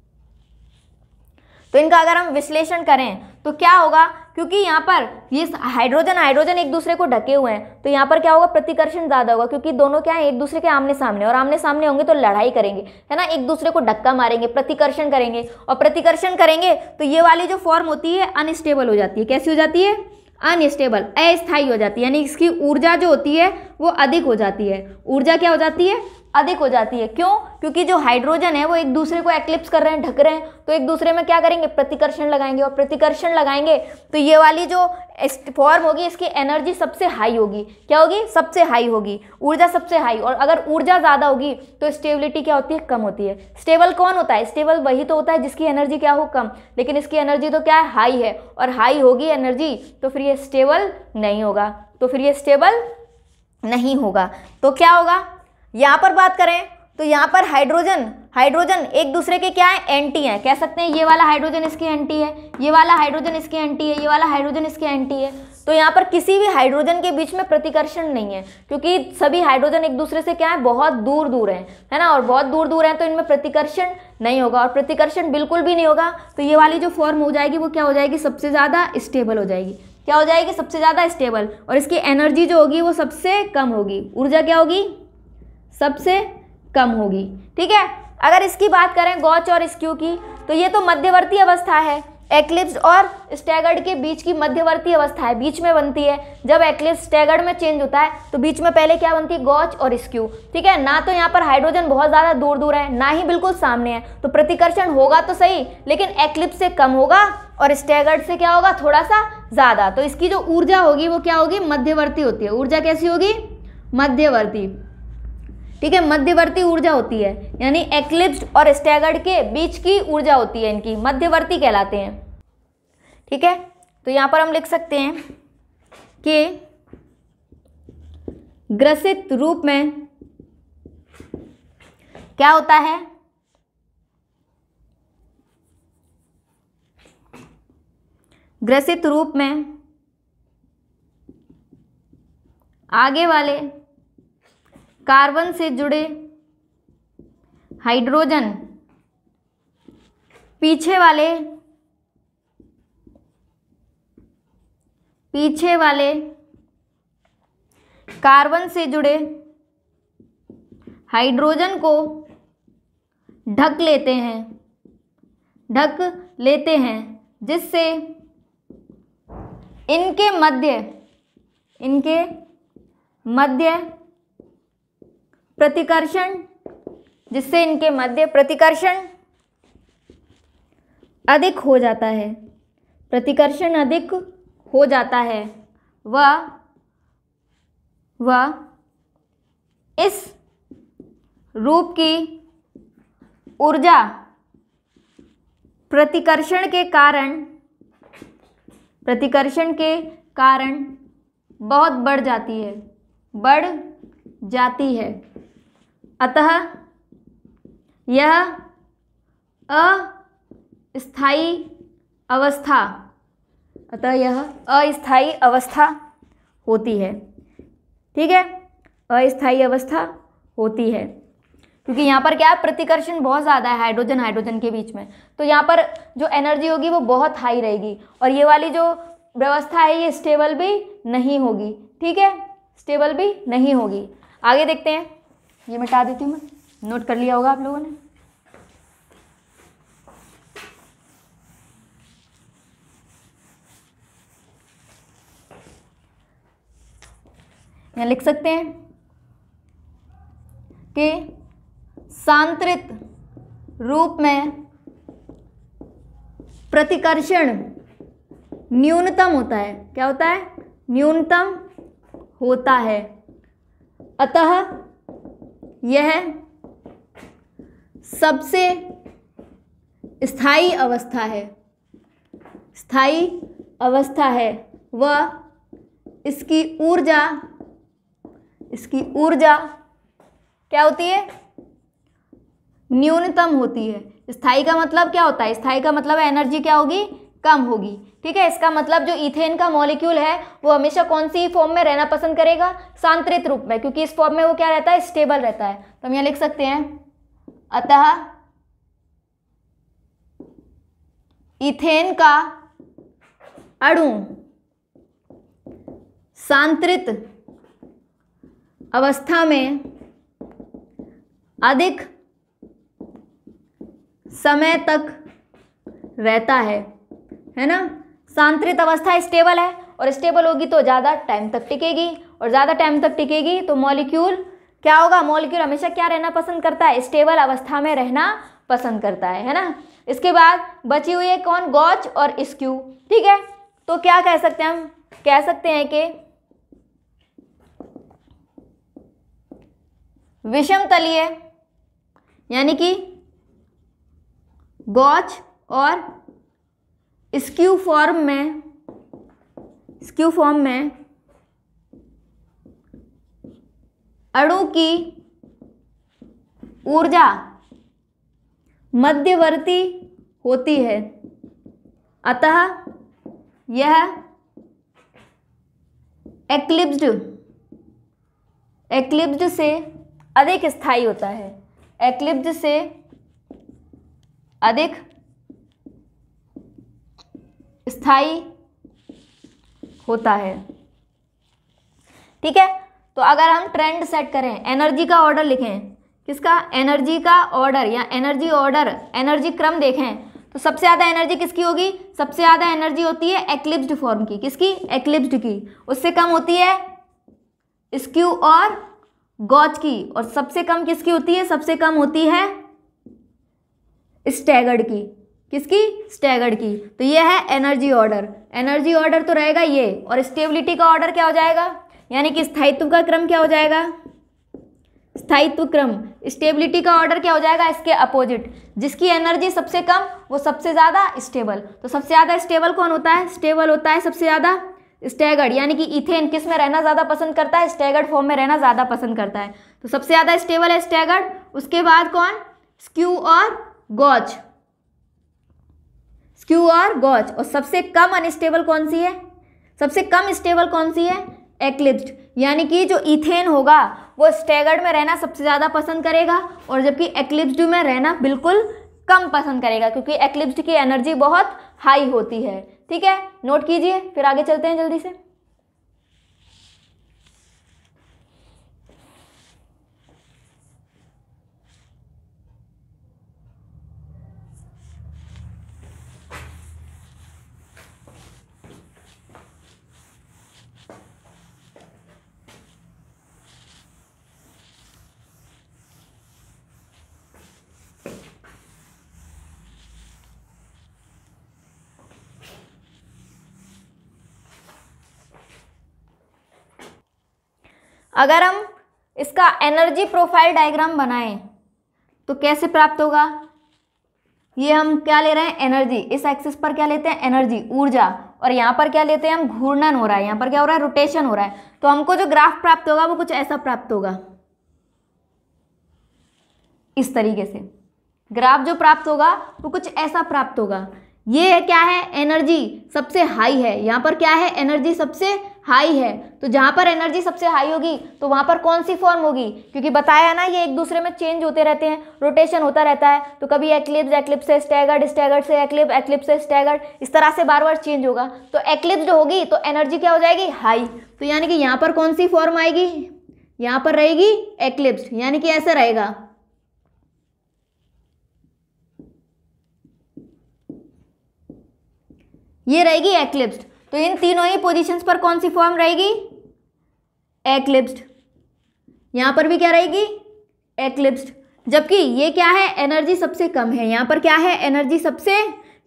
तो इनका अगर हम विश्लेषण करें तो क्या होगा क्योंकि यहाँ पर ये हाइड्रोजन हाइड्रोजन एक दूसरे को ढके हुए हैं तो यहाँ पर क्या होगा प्रतिकर्षण ज़्यादा होगा क्योंकि दोनों क्या है एक दूसरे के आमने सामने और आमने सामने होंगे तो लड़ाई करेंगे है ना एक दूसरे को ढक्का मारेंगे प्रतिकर्षण करेंगे और प्रतिकर्षण करेंगे तो ये वाली जो फॉर्म होती है अनस्टेबल हो जाती है कैसी हो जाती है अनस्टेबल अस्थायी हो जाती है यानी इसकी ऊर्जा जो होती है वो अधिक हो जाती है ऊर्जा क्या हो जाती है अधिक हो जाती है क्यों क्योंकि जो हाइड्रोजन है वो एक दूसरे को एक्लिप्स कर रहे हैं ढक रहे हैं तो एक दूसरे में क्या करेंगे प्रतिकर्षण लगाएंगे और प्रतिकर्षण लगाएंगे तो ये वाली जो फॉर्म होगी इसकी एनर्जी सबसे हाई होगी क्या होगी सबसे हाई होगी ऊर्जा सबसे हाई और अगर ऊर्जा ज़्यादा होगी तो स्टेबिलिटी क्या होती है कम होती है स्टेबल कौन होता है स्टेबल वही तो होता है जिसकी एनर्जी क्या हो कम लेकिन इसकी एनर्जी तो क्या है हाई है और हाई होगी एनर्जी तो फिर ये स्टेबल नहीं होगा तो फिर ये स्टेबल नहीं होगा तो क्या होगा यहाँ पर बात करें तो यहाँ पर हाइड्रोजन हाइड्रोजन एक दूसरे के क्या है एंटी हैं कह सकते हैं ये वाला हाइड्रोजन इसके एंटी है ये वाला हाइड्रोजन इसके एंटी है ये वाला हाइड्रोजन इसके एंटी है तो यहाँ पर किसी भी हाइड्रोजन के बीच में प्रतिकर्षण नहीं है क्योंकि सभी हाइड्रोजन एक दूसरे से क्या है बहुत दूर दूर हैं है ना और बहुत दूर दूर हैं तो इनमें प्रतिकर्षण नहीं होगा और प्रतिकर्षण बिल्कुल भी नहीं होगा तो ये वाली जो फॉर्म हो जाएगी वो क्या हो जाएगी सबसे ज़्यादा स्टेबल हो जाएगी क्या हो जाएगी सबसे ज़्यादा स्टेबल और इसकी एनर्जी जो होगी वो सबसे कम होगी ऊर्जा क्या होगी सबसे कम होगी ठीक है अगर इसकी बात करें गौच और स्क्यू की तो ये तो मध्यवर्ती अवस्था है एक्लिप्स और स्टैगर्ड के बीच की मध्यवर्ती अवस्था है बीच में बनती है जब एक्लिप्स स्टैगर्ड में चेंज होता है तो बीच में पहले क्या बनती है गॉच और स्क्यू ठीक है ना तो यहाँ पर हाइड्रोजन बहुत ज़्यादा दूर दूर है ना ही बिल्कुल सामने है तो प्रतिकर्षण होगा तो सही लेकिन एक्लिप्स से कम होगा और स्टैगर्ड से क्या होगा थोड़ा सा ज़्यादा तो इसकी जो ऊर्जा होगी वो क्या होगी मध्यवर्ती होती है ऊर्जा कैसी होगी मध्यवर्ती ठीक है मध्यवर्ती ऊर्जा होती है यानी एक्लिप्स और स्टैगर्ड के बीच की ऊर्जा होती है इनकी मध्यवर्ती कहलाते हैं ठीक है तो यहां पर हम लिख सकते हैं कि ग्रसित रूप में क्या होता है ग्रसित रूप में आगे वाले कार्बन से जुड़े हाइड्रोजन पीछे वाले पीछे वाले कार्बन से जुड़े हाइड्रोजन को ढक लेते हैं ढक लेते हैं जिससे इनके मध्य इनके मध्य प्रतिकर्षण जिससे इनके मध्य प्रतिकर्षण अधिक हो जाता है प्रतिकर्षण अधिक हो जाता है वह वह इस रूप की ऊर्जा प्रतिकर्षण के कारण प्रतिकर्षण के कारण बहुत बढ़ जाती है बढ़ जाती है अतः यह अस्थाई अवस्था अतः यह अस्थाई अवस्था होती है ठीक है अस्थाई अवस्था होती है क्योंकि यहाँ पर क्या है प्रतिकर्षण बहुत ज़्यादा है हाइड्रोजन हाइड्रोजन के बीच में तो यहाँ पर जो एनर्जी होगी वो बहुत हाई रहेगी और ये वाली जो व्यवस्था है ये स्टेबल भी नहीं होगी ठीक है स्टेबल भी नहीं होगी आगे देखते हैं ये मिटा देती हूँ मैं नोट कर लिया होगा आप लोगों ने लिख सकते हैं कि सांत्रित रूप में प्रतिकर्षण न्यूनतम होता है क्या होता है न्यूनतम होता है अतः यह सबसे स्थाई अवस्था है स्थाई अवस्था है वह इसकी ऊर्जा इसकी ऊर्जा क्या होती है न्यूनतम होती है स्थाई का मतलब क्या होता है स्थाई का मतलब एनर्जी क्या होगी कम होगी ठीक है इसका मतलब जो इथेन का मॉलिक्यूल है वो हमेशा कौन सी फॉर्म में रहना पसंद करेगा सांतरित रूप में क्योंकि इस फॉर्म में वो क्या रहता है स्टेबल रहता है तो हम यहाँ लिख सकते हैं अतः इथेन का अणु सांतरित अवस्था में अधिक समय तक रहता है है ना सांत्रित अवस्था स्टेबल है और स्टेबल होगी तो ज़्यादा टाइम तक टिकेगी और ज़्यादा टाइम तक टिकेगी तो मॉलिक्यूल क्या होगा मॉलिक्यूल हमेशा क्या रहना पसंद करता है स्टेबल अवस्था में रहना पसंद करता है है ना इसके बाद बची हुई है कौन गॉच और स्क्यू ठीक है तो क्या कह सकते हैं हम कह सकते हैं कि विषम तलीय यानी कि गॉच और स्क्यू फॉर्म में स्क्यू फॉर्म में अणु की ऊर्जा मध्यवर्ती होती है अतः यह एक्लिप्स्ड एक्लिप्स्ड से अधिक स्थायी होता है एक्लिप्स्ड से अधिक स्थाई होता है ठीक है तो अगर हम ट्रेंड सेट करें एनर्जी का ऑर्डर लिखें किसका एनर्जी का ऑर्डर या एनर्जी ऑर्डर एनर्जी क्रम देखें तो सबसे ज़्यादा एनर्जी किसकी होगी सबसे ज़्यादा एनर्जी होती है एक्लिप्सड फॉर्म की किसकी एक्लिप्सड की उससे कम होती है स्क्यू और गॉच की और सबसे कम किसकी होती है सबसे कम होती है स्टैगर्ड की किसकी स्टैगर्ड की तो ये है एनर्जी ऑर्डर एनर्जी ऑर्डर तो रहेगा ये और स्टेबिलिटी का ऑर्डर क्या हो जाएगा यानी कि स्थायित्व का क्रम क्या हो जाएगा स्थायित्व क्रम स्टेबिलिटी का ऑर्डर क्या हो जाएगा इसके अपोजिट जिसकी एनर्जी सबसे कम वो सबसे ज़्यादा स्टेबल तो सबसे ज़्यादा स्टेबल कौन होता है स्टेबल होता है सबसे ज़्यादा स्टैगर्ड यानी कि इथेन किस में रहना ज़्यादा पसंद करता है स्टैगर्ड फॉर्म में रहना ज़्यादा पसंद करता है तो सबसे ज़्यादा स्टेबल है स्टैगर्ड उसके बाद कौन स्क्यू और गॉच स्क्यू और गॉच और सबसे कम अनस्टेबल कौन सी है सबसे कम स्टेबल कौन सी है एक्लिप्ड यानी कि जो इथेन होगा वो स्टेगर्ड में रहना सबसे ज़्यादा पसंद करेगा और जबकि एक्लिप्ड में रहना बिल्कुल कम पसंद करेगा क्योंकि एक्लिप्ड की एनर्जी बहुत हाई होती है ठीक है नोट कीजिए फिर आगे चलते हैं जल्दी से अगर हम इसका एनर्जी प्रोफाइल डायग्राम बनाएं तो कैसे प्राप्त होगा ये हम क्या ले रहे हैं एनर्जी इस एक्सिस पर क्या लेते हैं एनर्जी ऊर्जा और यहाँ पर क्या लेते हैं हम घूर्णन हो रहा है यहाँ पर क्या हो रहा है रोटेशन हो रहा है तो हमको जो ग्राफ प्राप्त होगा वो कुछ ऐसा प्राप्त होगा इस तरीके से ग्राफ जो प्राप्त होगा वो कुछ ऐसा प्राप्त होगा ये क्या है एनर्जी सबसे हाई है यहाँ पर क्या है एनर्जी सबसे हाई है तो जहाँ पर एनर्जी सबसे हाई होगी तो वहाँ पर कौन सी फॉर्म होगी क्योंकि बताया ना ये एक दूसरे में चेंज होते रहते हैं रोटेशन होता रहता है तो कभी एक्लिप्स एक्लिप्स से स्टैगर्ड स्टैगर्ड से एक्लिप एक्लिप्स से स्टैगर्ड इस तरह से बार बार चेंज होगा तो एक्लिप्स जो होगी तो एनर्जी क्या हो जाएगी हाई तो यानी कि यहाँ पर कौन सी फॉर्म आएगी यहाँ पर रहेगी एक्लिप्स यानी कि ऐसा रहेगा ये रहेगी एक्लिप्स तो इन तीनों ही पोजिशंस पर कौन सी फॉर्म रहेगी एक्लिप्स्ड यहां पर भी क्या रहेगी एक्लिप्स्ड जबकि ये क्या है एनर्जी सबसे कम है यहां पर क्या है एनर्जी सबसे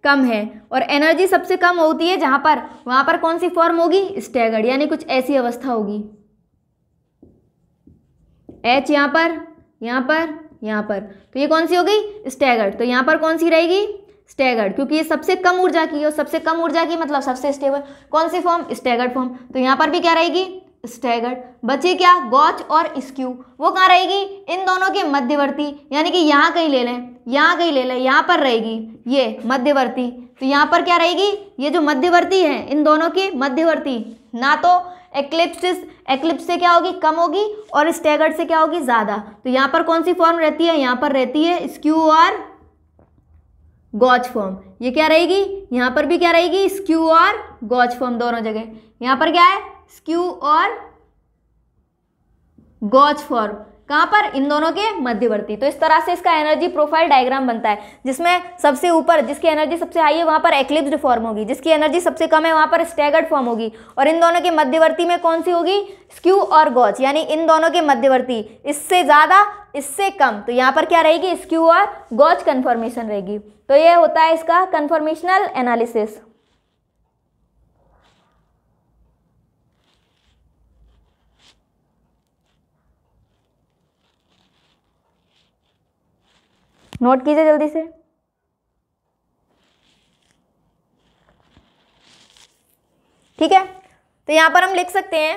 कम है और एनर्जी सबसे कम होती है जहाँ पर वहां पर कौन सी फॉर्म होगी स्टैगर्ड यानी कुछ ऐसी अवस्था होगी एच यहाँ पर यहाँ पर यहाँ पर तो ये कौन सी होगी स्टैगर्ड तो यहां पर कौन सी रहेगी स्टेगर्ड क्योंकि ये सबसे कम ऊर्जा की है और सबसे कम ऊर्जा की मतलब सबसे स्टेबल कौन सी फॉर्म स्टेगर्ड फॉर्म तो यहाँ पर भी क्या रहेगी स्टेगर्ड बचे क्या गॉच और स्क्यू वो कहाँ रहेगी इन दोनों के मध्यवर्ती यानी कि यहाँ कहीं ले लें यहाँ कहीं ले लें यहाँ पर रहेगी ये मध्यवर्ती तो यहाँ पर क्या रहेगी ये जो मध्यवर्ती है इन दोनों के मध्यवर्ती ना तो एक्लिप्सिस एक्लिप्स से क्या होगी कम होगी और स्टेगर्ड से क्या होगी ज़्यादा तो यहाँ पर कौन सी फॉर्म रहती है यहाँ पर रहती है स्क्यू और गॉच फॉर्म ये क्या रहेगी यहाँ पर भी क्या रहेगी स्क्यू और गॉच फॉर्म दोनों जगह यहाँ पर क्या है स्क्यू और गॉच फॉर्म कहाँ पर इन दोनों के मध्यवर्ती तो इस तरह से इसका एनर्जी प्रोफाइल डायग्राम बनता है जिसमें सबसे ऊपर जिसकी एनर्जी सबसे हाई है वहाँ पर एक्लिप्सड फॉर्म होगी जिसकी एनर्जी सबसे कम है वहाँ पर स्टैगर्ड फॉर्म होगी और इन दोनों के मध्यवर्ती में कौन सी होगी स्क्यू और गॉच यानी इन दोनों के मध्यवर्ती इससे ज़्यादा इससे कम तो यहाँ पर क्या रहेगी स्क्यू और गॉच कन्फर्मेशन रहेगी तो ये होता है इसका कन्फर्मेशनल एनालिसिस नोट कीजिए जल्दी से ठीक है तो यहां पर हम लिख सकते हैं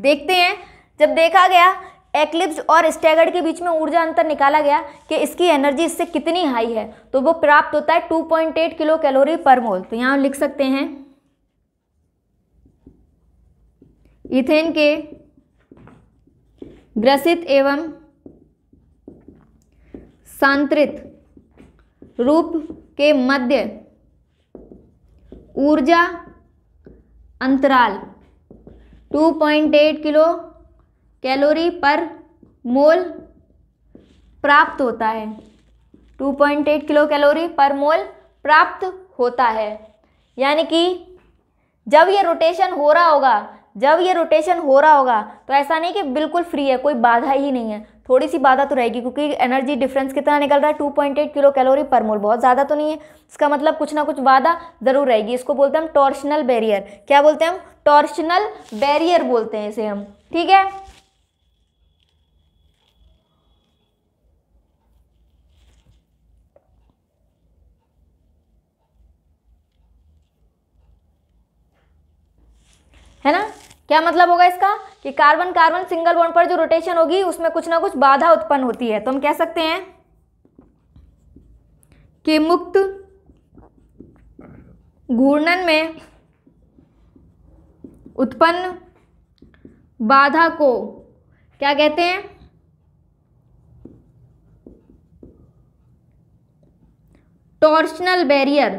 देखते हैं जब देखा गया एक्लिप्स और स्टैगर्ड के बीच में ऊर्जा अंतर निकाला गया कि इसकी एनर्जी इससे कितनी हाई है तो वो प्राप्त होता है 2.8 किलो कैलोरी पर मोल तो यहां लिख सकते हैं इथेन के ग्रसित एवं सांत्रित रूप के मध्य ऊर्जा अंतराल 2.8 किलो कैलोरी पर मोल प्राप्त होता है 2.8 किलो कैलोरी पर मोल प्राप्त होता है यानी कि जब ये रोटेशन हो रहा होगा जब ये रोटेशन हो रहा होगा तो ऐसा नहीं कि बिल्कुल फ्री है कोई बाधा ही नहीं है थोड़ी सी बाधा तो रहेगी क्योंकि एनर्जी डिफरेंस कितना निकल रहा है two point eight kilo calorie per mole बहुत ज़्यादा तो नहीं है इसका मतलब कुछ ना कुछ बाधा ज़रूर रहेगी इसको बोलते हैं हम टॉर्शनल बैरियर क्या बोलते हैं हम टॉर्शनल बैरियर बोलते हैं इसे हम ठीक है है ना क्या मतलब होगा इसका कि कार्बन कार्बन सिंगल बॉन्ड पर जो रोटेशन होगी उसमें कुछ ना कुछ बाधा उत्पन्न होती है तो हम कह सकते हैं कि मुक्त घूर्णन में उत्पन्न बाधा को क्या कहते हैं टॉर्शनल बैरियर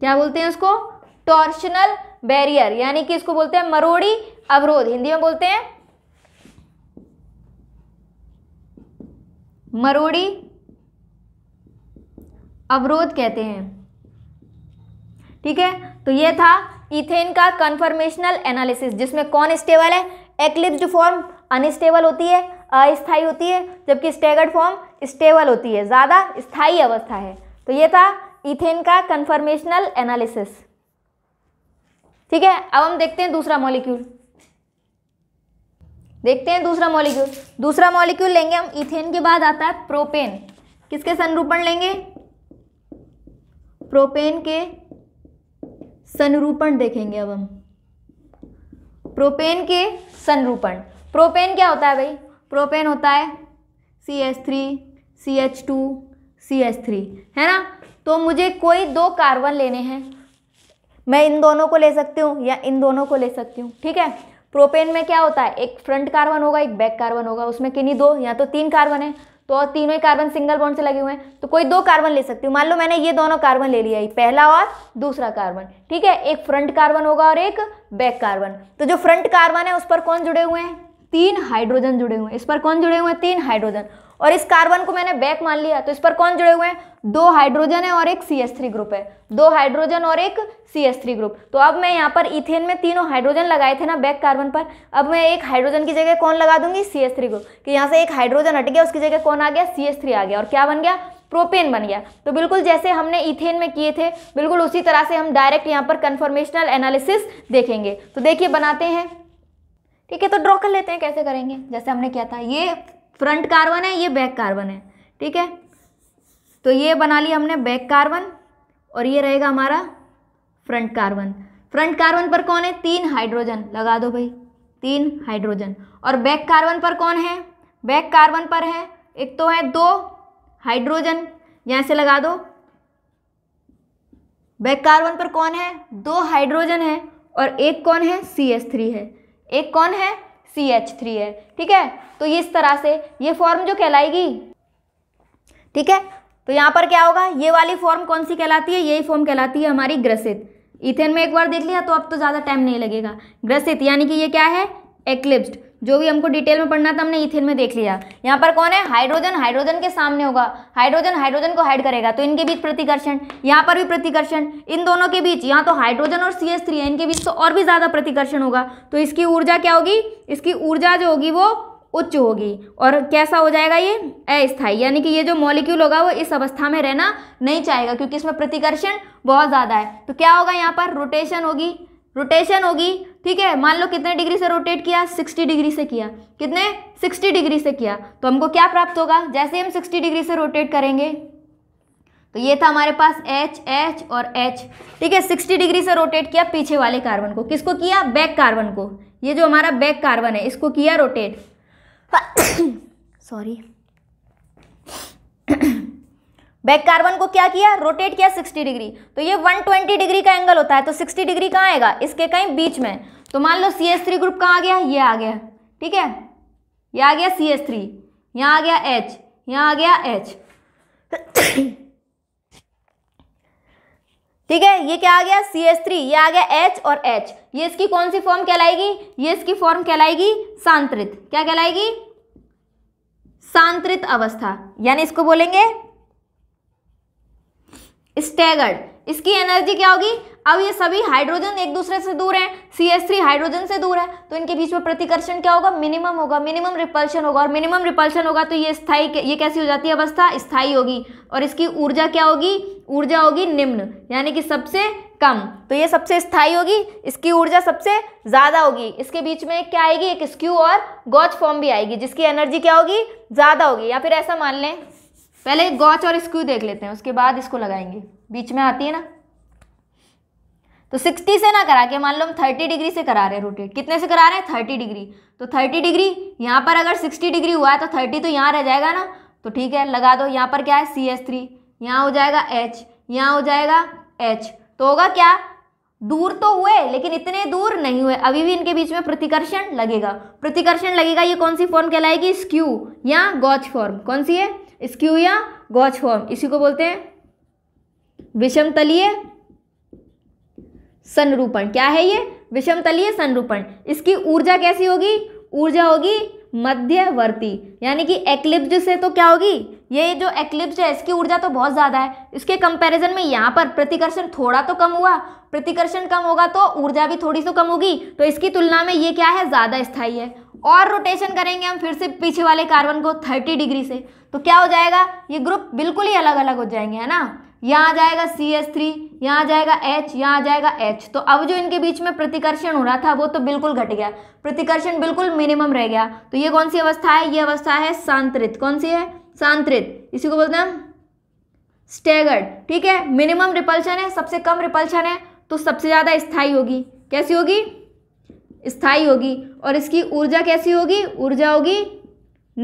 क्या बोलते हैं उसको टॉर्शनल बैरियर यानी कि इसको बोलते हैं मरोड़ी अवरोध हिंदी में बोलते हैं मरोड़ी अवरोध कहते हैं ठीक है तो ये था इथेन का कंफर्मेशनल एनालिसिस जिसमें कौन स्टेबल है एक्लिप्स फॉर्म अनस्टेबल होती है अस्थाई होती है जबकि स्टेगर्ड फॉर्म स्टेबल होती है ज़्यादा स्थाई अवस्था है तो ये था इथेन का कन्फर्मेशनल एनालिसिस ठीक है अब हम देखते हैं दूसरा मॉलिक्यूल देखते हैं दूसरा मॉलिक्यूल दूसरा मॉलिक्यूल लेंगे हम इथेन के बाद आता है प्रोपेन किसके संरूपण लेंगे प्रोपेन के संरूपण देखेंगे अब हम प्रोपेन के संरूपण प्रोपेन क्या होता है भाई प्रोपेन होता है C S three C H two C S three है ना तो मुझे कोई दो कार्बन लेने हैं मैं इन दोनों को ले सकती हूँ या इन दोनों को ले सकती हूँ ठीक है प्रोपेन में क्या होता है एक फ्रंट कार्बन होगा एक बैक कार्बन होगा उसमें किन्नी दो या तो तीन कार्बन है तो और तीनों ही कार्बन सिंगल बॉन्ड से लगे हुए हैं तो कोई दो कार्बन ले सकती हूँ मान लो मैंने ये दोनों कार्बन ले लिया पहला और दूसरा कार्बन ठीक है एक फ्रंट कार्बन होगा और एक बैक कार्बन तो जो फ्रंट कार्बन है उस पर कौन जुड़े हुए हैं तीन हाइड्रोजन जुड़े हुए हैं इस पर कौन जुड़े हुए हैं तीन हाइड्रोजन और इस कार्बन को मैंने बैक मान लिया तो इस पर कौन जुड़े हुए हैं दो हाइड्रोजन है और एक सी एस थ्री ग्रुप है दो हाइड्रोजन और एक सी एस थ्री ग्रुप तो अब मैं यहाँ पर इथेन में तीनों हाइड्रोजन लगाए थे ना बैक कार्बन पर अब मैं एक हाइड्रोजन की जगह कौन लगा दूंगी सी एस थ्री ग्रुप कि यहाँ से एक हाइड्रोजन हट गया उसकी जगह कौन आ गया सी एस थ्री आ गया और क्या बन गया प्रोपेन बन गया तो बिल्कुल जैसे हमने इथेन में किए थे बिल्कुल उसी तरह से हम डायरेक्ट यहाँ पर कन्फर्मेशनल एनालिसिस देखेंगे तो देखिए बनाते हैं ठीक है तो ड्रॉ कर लेते हैं कैसे करेंगे जैसे हमने किया था ये फ्रंट कार्बन है ये बैक कार्बन है ठीक है तो ये बना लिया हमने बैक कार्बन और ये रहेगा हमारा फ्रंट कार्बन फ्रंट कार्बन पर कौन है तीन हाइड्रोजन लगा दो भाई तीन हाइड्रोजन और बैक कार्बन पर कौन है बैक कार्बन पर है एक तो है दो हाइड्रोजन यहाँ से लगा दो बैक कार्बन पर कौन है दो हाइड्रोजन है और एक कौन है सी एच थ्री है एक कौन है सी एच थ्री है ठीक है तो ये इस तरह से ये फॉर्म जो कहलाएगी ठीक है तो यहाँ पर क्या होगा ये वाली फॉर्म कौन सी कहलाती है यही फॉर्म कहलाती है हमारी ग्रसित इथेन में एक बार देख लिया तो अब तो ज़्यादा टाइम नहीं लगेगा ग्रसित यानी कि ये क्या है एक्लिप्स्ड जो भी हमको डिटेल में पढ़ना था हमने इथेन में देख लिया यहाँ पर कौन है हाइड्रोजन हाइड्रोजन के सामने होगा हाइड्रोजन हाइड्रोजन को हाइड करेगा तो इनके बीच प्रतिकर्षण यहाँ पर भी प्रतिकर्षण इन दोनों के बीच यहाँ तो हाइड्रोजन और सी एस थ्री है इनके बीच तो और भी ज़्यादा प्रतिकर्षण होगा तो इसकी ऊर्जा क्या होगी इसकी ऊर्जा जो होगी वो उच्च होगी और कैसा हो जाएगा ये अस्थायी यानी कि ये जो मॉलिक्यूल होगा वो इस अवस्था में रहना नहीं चाहेगा क्योंकि इसमें प्रतिकर्षण बहुत ज़्यादा है तो क्या होगा यहाँ पर रोटेशन होगी रोटेशन होगी ठीक है मान लो कितने डिग्री से रोटेट किया 60 डिग्री से किया कितने 60 डिग्री से किया तो हमको क्या प्राप्त होगा जैसे हम 60 डिग्री से रोटेट करेंगे तो ये था हमारे पास H, H और H ठीक है 60 डिग्री से रोटेट किया पीछे वाले कार्बन को किसको किया बैक कार्बन को ये जो हमारा बैक कार्बन है इसको किया रोटेट सॉरी बैक कार्बन को क्या किया रोटेट किया 60 डिग्री तो ये 120 डिग्री का एंगल होता है तो 60 डिग्री कहाँ आएगा इसके कहीं बीच में तो मान लो सी एस थ्री ग्रुप कहाँ आ गया ये आ गया ठीक है ये आ गया सी एस थ्री यहाँ आ गया एच यहाँ आ गया एच ठीक है ये क्या आ गया सी एस थ्री ये आ गया एच और एच ये इसकी कौन सी फॉर्म कहलाएगी ये इसकी फॉर्म कहलाएगी सांत्रित क्या कहलाएगी सांत्रित अवस्था यानी इसको बोलेंगे स्टेगर्ड इसकी एनर्जी क्या होगी अब ये सभी हाइड्रोजन एक दूसरे से दूर हैं सी एस थ्री हाइड्रोजन से दूर है तो इनके बीच में प्रतिकर्षण क्या होगा मिनिमम होगा मिनिमम रिपल्शन होगा और मिनिमम रिपल्शन होगा तो ये स्थाई ये कैसी हो जाती है अवस्था स्थाई होगी और इसकी ऊर्जा क्या होगी ऊर्जा होगी निम्न यानी कि सबसे कम तो ये सबसे स्थाई होगी इसकी ऊर्जा सबसे ज़्यादा होगी इसके बीच में क्या आएगी एक स्क्यू और गौच फॉर्म भी आएगी जिसकी एनर्जी क्या होगी ज़्यादा होगी या फिर ऐसा मान लें पहले गौच और स्क्यू देख लेते हैं उसके बाद इसको लगाएंगे बीच में आती है ना तो 60 से ना करा के मान लो हम 30 डिग्री से करा रहे हैं रोटेट कितने से करा रहे हैं 30 डिग्री तो 30 डिग्री यहाँ पर अगर 60 डिग्री हुआ है तो 30 तो यहाँ रह जाएगा ना तो ठीक है लगा दो यहाँ पर क्या है सी एस थ्री यहाँ हो जाएगा एच यहाँ हो जाएगा एच तो होगा क्या दूर तो हुए लेकिन इतने दूर नहीं हुए अभी भी इनके बीच में प्रतिकर्षण लगेगा प्रतिकर्षण लगेगा ये कौन सी फॉर्म कहलाएगी स्क्यू या गॉच फॉर्म कौन सी है स्क्यू या गॉच फॉर्म इसी को बोलते हैं विषम तलीय संरूपण क्या है ये विषम तलीय संरूपण इसकी ऊर्जा कैसी होगी ऊर्जा होगी मध्यवर्ती यानी कि एक्लिप्स से तो क्या होगी ये जो एक्लिप्स है इसकी ऊर्जा तो बहुत ज़्यादा है इसके कंपैरिजन में यहाँ पर प्रतिकर्षण थोड़ा तो कम हुआ प्रतिकर्षण कम होगा तो ऊर्जा भी थोड़ी सी कम होगी तो इसकी तुलना में ये क्या है ज़्यादा स्थायी है और रोटेशन करेंगे हम फिर से पीछे वाले कार्बन को थर्टी डिग्री से तो क्या हो जाएगा ये ग्रुप बिल्कुल ही अलग अलग हो जाएंगे है ना यहाँ आ जाएगा सी एस थ्री यहाँ आ जाएगा एच यहाँ आ जाएगा एच तो अब जो इनके बीच में प्रतिकर्षण हो रहा था वो तो बिल्कुल घट गया प्रतिकर्षण बिल्कुल मिनिमम रह गया तो ये कौन सी अवस्था है ये अवस्था है सांतरित कौन सी है सांतरित इसी को बोलते हैं स्टेगर्ड ठीक है मिनिमम रिपल्शन है सबसे कम रिपल्शन है तो सबसे ज़्यादा स्थायी होगी कैसी होगी स्थायी होगी और इसकी ऊर्जा कैसी होगी ऊर्जा होगी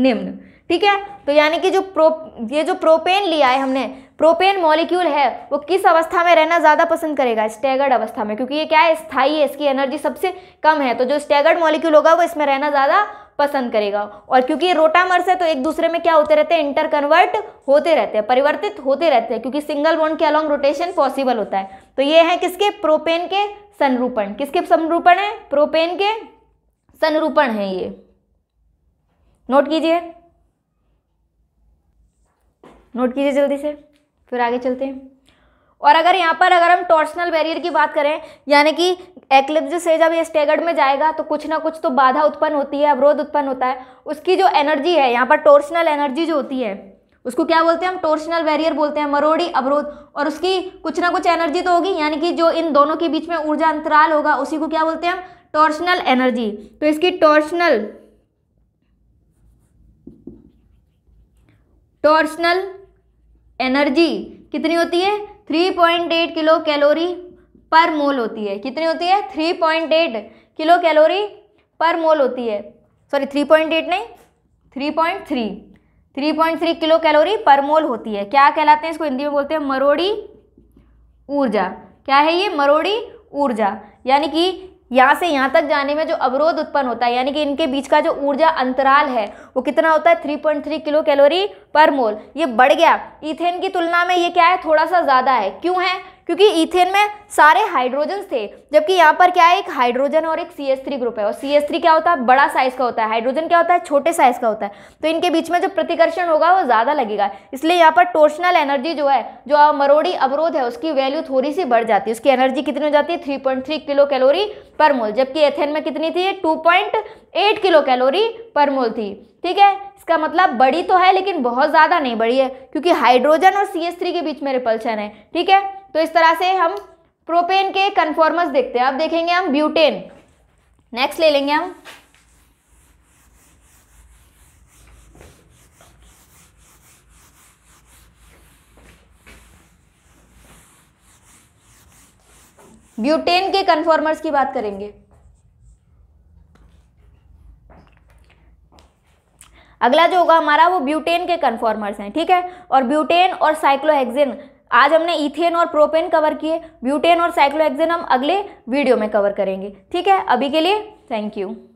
निम्न ठीक है तो यानी कि जो प्रो ये जो प्रोपेन लिया है हमने प्रोपेन मॉलिक्यूल है वो किस अवस्था में रहना ज़्यादा पसंद करेगा स्टैगर्ड अवस्था में क्योंकि ये क्या है स्थाई है इसकी एनर्जी सबसे कम है तो जो स्टैगर्ड मॉलिक्यूल होगा वो इसमें रहना ज़्यादा पसंद करेगा और क्योंकि ये रोटामर्स है तो एक दूसरे में क्या होते रहते हैं इंटरकन्वर्ट होते रहते हैं परिवर्तित होते रहते हैं क्योंकि सिंगल बॉन्ड के अलॉन्ग रोटेशन पॉसिबल होता है तो ये है किसके प्रोपेन के संरूपण किसके संरूपण है प्रोपेन के संरूपण है ये नोट कीजिए नोट कीजिए जल्दी से फिर आगे चलते हैं और अगर यहाँ पर अगर हम टॉर्सनल बैरियर की बात करें यानी कि एक्लिप्स से जब ये स्टेगर्ड में जाएगा तो कुछ ना कुछ तो बाधा उत्पन्न होती है अवरोध उत्पन्न होता है उसकी जो एनर्जी है यहाँ पर टोर्सनल एनर्जी जो होती है उसको क्या बोलते हैं हम टोर्सनल बैरियर बोलते हैं मरोड़ी अवरोध और उसकी कुछ ना कुछ एनर्जी तो होगी यानी कि जो इन दोनों के बीच में ऊर्जा अंतराल होगा उसी को क्या बोलते हैं हम टोर्सनल एनर्जी तो इसकी टोर्सनल टोर्सनल एनर्जी कितनी होती है 3.8 किलो कैलोरी पर मोल होती है कितनी होती है 3.8 किलो कैलोरी पर मोल होती है सॉरी 3.8 नहीं 3.3 3.3 किलो कैलोरी पर मोल होती है क्या कहलाते हैं इसको हिंदी में बोलते हैं मरोड़ी ऊर्जा क्या है ये मरोड़ी ऊर्जा यानी कि यहाँ से यहाँ तक जाने में जो अवरोध उत्पन्न होता है यानी कि इनके बीच का जो ऊर्जा अंतराल है वो कितना होता है 3.3 किलो कैलोरी पर मोल ये बढ़ गया इथेन की तुलना में ये क्या है थोड़ा सा ज़्यादा है क्यों है क्योंकि ईथेन में सारे हाइड्रोजन्स थे जबकि यहाँ पर क्या है एक हाइड्रोजन और एक सी ग्रुप है और सी क्या होता है बड़ा साइज का होता है हाइड्रोजन क्या होता है छोटे साइज का होता है तो इनके बीच में जो प्रतिकर्षण होगा वो ज़्यादा लगेगा इसलिए यहाँ पर टोर्शनल एनर्जी जो है जो मरोड़ी अवरोध है उसकी वैल्यू थोड़ी सी बढ़ जाती है उसकी एनर्जी कितनी हो जाती है थ्री किलो कैलोरी पर मोल जबकि एथेन में कितनी थी टू किलो कैलोरी पर मोल थी ठीक है इसका मतलब बड़ी तो है लेकिन बहुत ज़्यादा नहीं बड़ी है क्योंकि हाइड्रोजन और सी के बीच में रिपल्शन है ठीक है तो इस तरह से हम प्रोपेन के कन्फॉर्मर्स देखते हैं अब देखेंगे हम ब्यूटेन नेक्स्ट ले लेंगे हम ब्यूटेन के कन्फॉर्मर्स की बात करेंगे अगला जो होगा हमारा वो ब्यूटेन के कन्फॉर्मर्स हैं ठीक है और ब्यूटेन और साइक्लोहेक्सिन आज हमने इथेन और प्रोपेन कवर किए ब्यूटेन और साइक्लोहेक्सेन हम अगले वीडियो में कवर करेंगे ठीक है अभी के लिए थैंक यू